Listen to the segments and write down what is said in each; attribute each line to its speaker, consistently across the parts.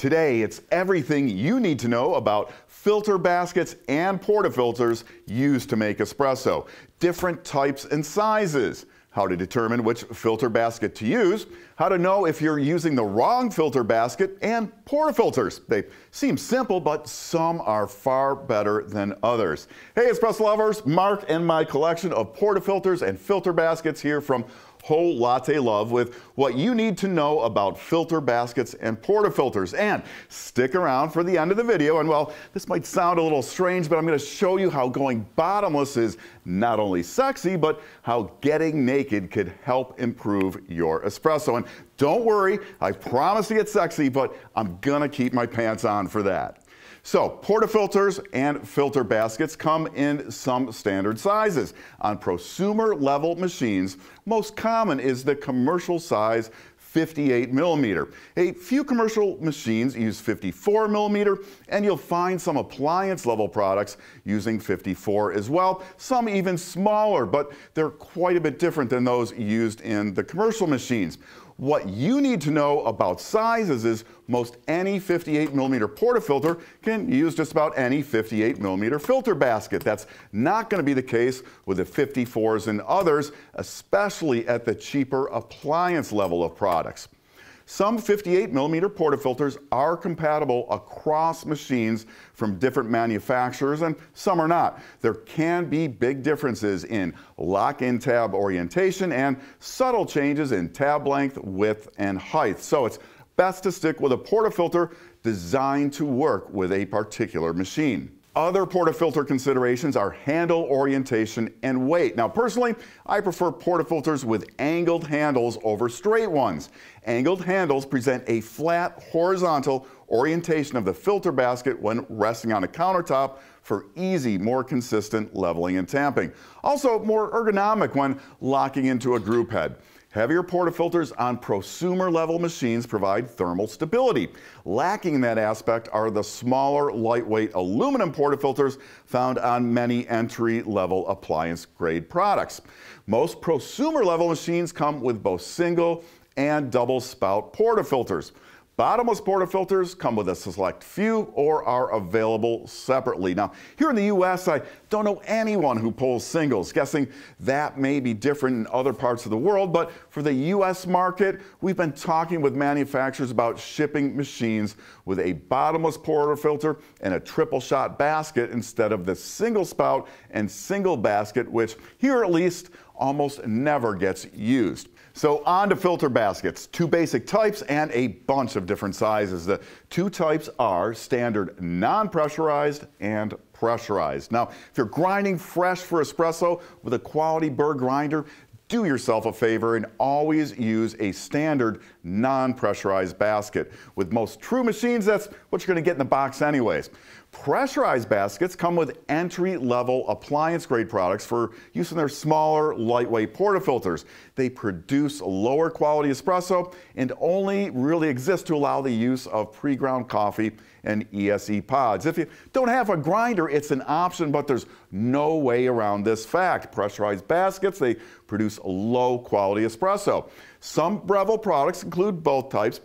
Speaker 1: Today, it's everything you need to know about filter baskets and portafilters used to make espresso, different types and sizes, how to determine which filter basket to use, how to know if you're using the wrong filter basket, and portafilters. They seem simple, but some are far better than others. Hey, espresso lovers, Mark and my collection of portafilters and filter baskets here from whole latte love with what you need to know about filter baskets and portafilters. And stick around for the end of the video. And well, this might sound a little strange, but I'm going to show you how going bottomless is not only sexy, but how getting naked could help improve your espresso. And don't worry, I promise to get sexy, but I'm going to keep my pants on for that. So portafilters and filter baskets come in some standard sizes. On prosumer level machines, most common is the commercial size 58 millimeter. A few commercial machines use 54 millimeter, and you'll find some appliance level products using 54 as well. Some even smaller, but they're quite a bit different than those used in the commercial machines. What you need to know about sizes is most any 58 millimeter portafilter can use just about any 58 millimeter filter basket. That's not going to be the case with the 54s and others, especially at the cheaper appliance level of products. Some 58 millimeter portafilters are compatible across machines from different manufacturers and some are not. There can be big differences in lock-in tab orientation and subtle changes in tab length, width, and height. So it's best to stick with a portafilter designed to work with a particular machine. Other portafilter considerations are handle orientation and weight. Now personally, I prefer portafilters with angled handles over straight ones. Angled handles present a flat horizontal orientation of the filter basket when resting on a countertop for easy, more consistent leveling and tamping. Also more ergonomic when locking into a group head. Heavier portafilters on prosumer level machines provide thermal stability. Lacking that aspect are the smaller, lightweight aluminum portafilters found on many entry level appliance grade products. Most prosumer level machines come with both single and double spout portafilters. filters. Bottomless Porta filters come with a select few or are available separately. Now, here in the U.S., I don't know anyone who pulls singles, guessing that may be different in other parts of the world. But for the U.S. market, we've been talking with manufacturers about shipping machines with a bottomless Porta filter and a triple shot basket instead of the single spout and single basket, which here at least almost never gets used. So on to filter baskets, two basic types and a bunch of different sizes. The two types are standard non-pressurized and pressurized. Now, if you're grinding fresh for espresso with a quality burr grinder, do yourself a favor and always use a standard non-pressurized basket. With most true machines, that's what you're gonna get in the box anyways. Pressurized baskets come with entry level appliance grade products for use in their smaller, lightweight portafilters. They produce lower quality espresso and only really exist to allow the use of pre ground coffee and ESE pods. If you don't have a grinder, it's an option, but there's no way around this fact. Pressurized baskets, they produce low quality espresso. Some Breville products include both types.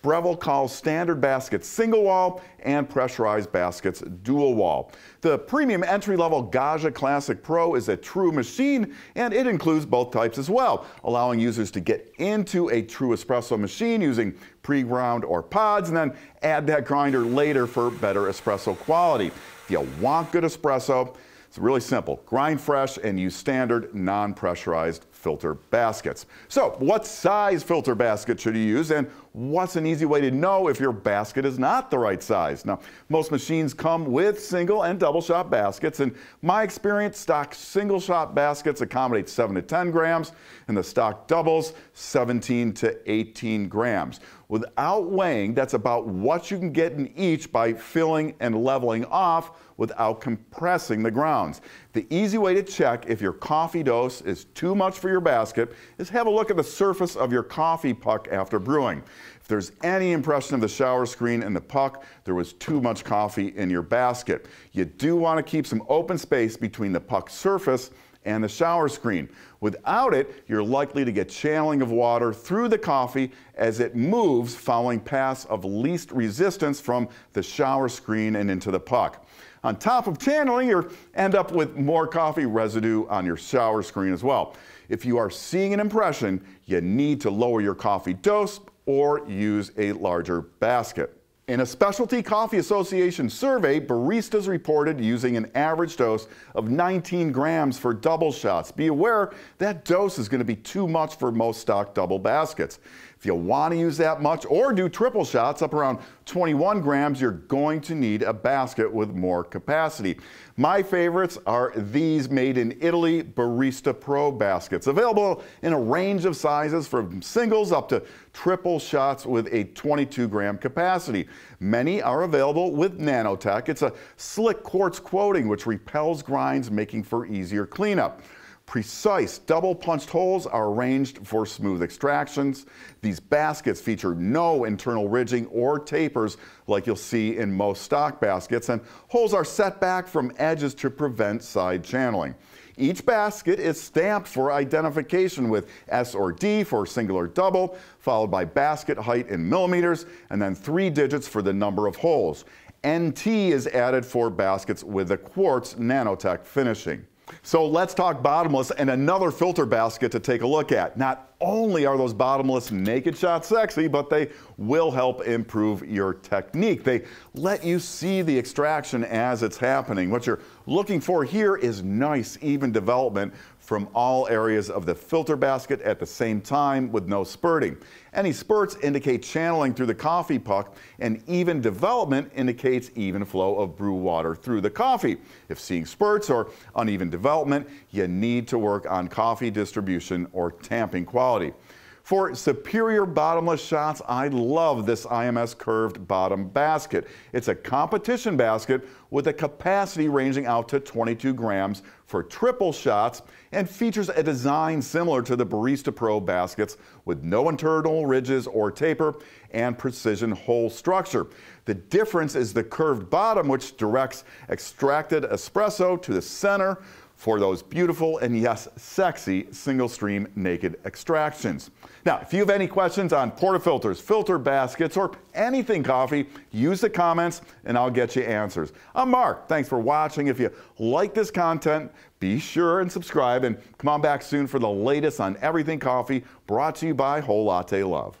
Speaker 1: Breville calls standard baskets single wall and pressurized baskets dual wall. The premium entry-level Gaja Classic Pro is a true machine and it includes both types as well, allowing users to get into a true espresso machine using pre-ground or pods and then add that grinder later for better espresso quality. If you want good espresso, it's really simple. Grind fresh and use standard non-pressurized filter baskets. So what size filter basket should you use and What's an easy way to know if your basket is not the right size? Now, most machines come with single and double shot baskets. and my experience, stock single shot baskets accommodate 7 to 10 grams, and the stock doubles 17 to 18 grams. Without weighing, that's about what you can get in each by filling and leveling off without compressing the grounds. The easy way to check if your coffee dose is too much for your basket is have a look at the surface of your coffee puck after brewing. If there's any impression of the shower screen and the puck, there was too much coffee in your basket. You do want to keep some open space between the puck surface and the shower screen. Without it, you're likely to get channeling of water through the coffee as it moves following paths of least resistance from the shower screen and into the puck. On top of channeling, you end up with more coffee residue on your shower screen as well. If you are seeing an impression, you need to lower your coffee dose or use a larger basket. In a Specialty Coffee Association survey, baristas reported using an average dose of 19 grams for double shots. Be aware that dose is going to be too much for most stock double baskets. If you want to use that much or do triple shots, up around 21 grams, you're going to need a basket with more capacity. My favorites are these made in Italy Barista Pro baskets, available in a range of sizes from singles up to triple shots with a 22 gram capacity. Many are available with Nanotech. It's a slick quartz coating which repels grinds, making for easier cleanup. Precise double punched holes are arranged for smooth extractions. These baskets feature no internal ridging or tapers like you'll see in most stock baskets and holes are set back from edges to prevent side channeling. Each basket is stamped for identification with S or D for singular double, followed by basket height in millimeters, and then three digits for the number of holes. NT is added for baskets with the quartz nanotech finishing. So let's talk bottomless and another filter basket to take a look at. Not only are those bottomless naked shots sexy, but they will help improve your technique. They let you see the extraction as it's happening. What you're looking for here is nice, even development from all areas of the filter basket at the same time with no spurting. Any spurts indicate channeling through the coffee puck, and even development indicates even flow of brew water through the coffee. If seeing spurts or uneven development, you need to work on coffee distribution or tamping quality. For superior bottomless shots, I love this IMS curved bottom basket. It's a competition basket with a capacity ranging out to 22 grams for triple shots and features a design similar to the Barista Pro baskets with no internal ridges or taper and precision hole structure. The difference is the curved bottom which directs extracted espresso to the center for those beautiful and yes, sexy single stream naked extractions. Now, if you have any questions on portafilters, filter baskets, or anything coffee, use the comments and I'll get you answers. I'm Mark. Thanks for watching. If you like this content, be sure and subscribe and come on back soon for the latest on everything coffee brought to you by Whole Latte Love.